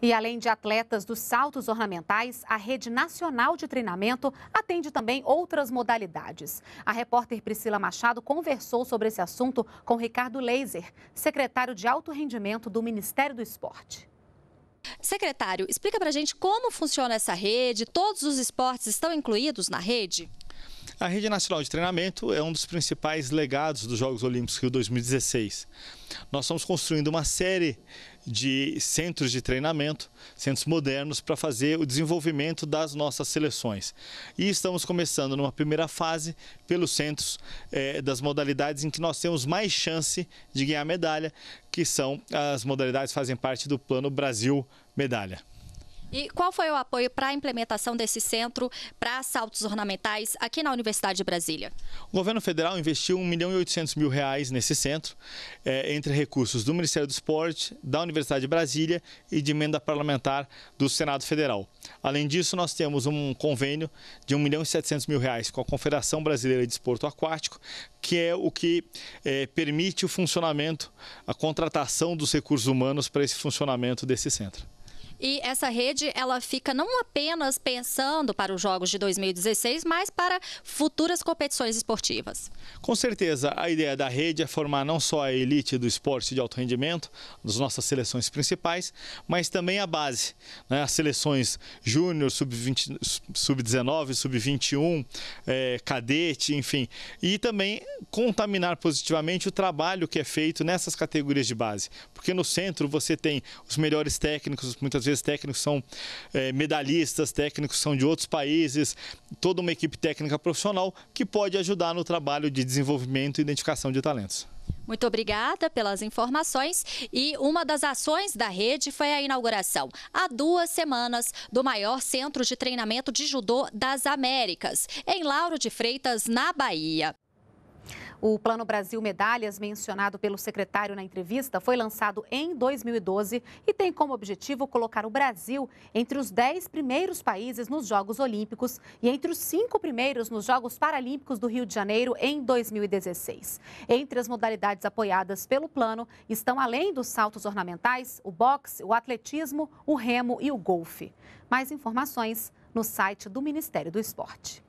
E além de atletas dos saltos ornamentais, a Rede Nacional de Treinamento atende também outras modalidades. A repórter Priscila Machado conversou sobre esse assunto com Ricardo Laser, secretário de Alto Rendimento do Ministério do Esporte. Secretário, explica pra gente como funciona essa rede, todos os esportes estão incluídos na rede? A Rede Nacional de Treinamento é um dos principais legados dos Jogos Olímpicos Rio 2016. Nós estamos construindo uma série de centros de treinamento, centros modernos, para fazer o desenvolvimento das nossas seleções. E estamos começando numa primeira fase pelos centros eh, das modalidades em que nós temos mais chance de ganhar medalha, que são as modalidades que fazem parte do Plano Brasil Medalha. E qual foi o apoio para a implementação desse centro para assaltos ornamentais aqui na Universidade de Brasília? O governo federal investiu 1 milhão e 800 mil reais nesse centro, é, entre recursos do Ministério do Esporte, da Universidade de Brasília e de emenda parlamentar do Senado Federal. Além disso, nós temos um convênio de 1 milhão e 700 mil reais com a Confederação Brasileira de Esporto Aquático, que é o que é, permite o funcionamento, a contratação dos recursos humanos para esse funcionamento desse centro. E essa rede, ela fica não apenas pensando para os Jogos de 2016, mas para futuras competições esportivas. Com certeza, a ideia da rede é formar não só a elite do esporte de alto rendimento, das nossas seleções principais, mas também a base, né? as seleções júnior, sub-19, sub sub-21, é, cadete, enfim. E também contaminar positivamente o trabalho que é feito nessas categorias de base. Porque no centro você tem os melhores técnicos, muitas vezes vezes técnicos são é, medalhistas, técnicos são de outros países, toda uma equipe técnica profissional que pode ajudar no trabalho de desenvolvimento e identificação de talentos. Muito obrigada pelas informações. E uma das ações da rede foi a inauguração, há duas semanas, do maior centro de treinamento de judô das Américas, em Lauro de Freitas, na Bahia. O Plano Brasil Medalhas, mencionado pelo secretário na entrevista, foi lançado em 2012 e tem como objetivo colocar o Brasil entre os 10 primeiros países nos Jogos Olímpicos e entre os cinco primeiros nos Jogos Paralímpicos do Rio de Janeiro em 2016. Entre as modalidades apoiadas pelo plano estão, além dos saltos ornamentais, o boxe, o atletismo, o remo e o golfe. Mais informações no site do Ministério do Esporte.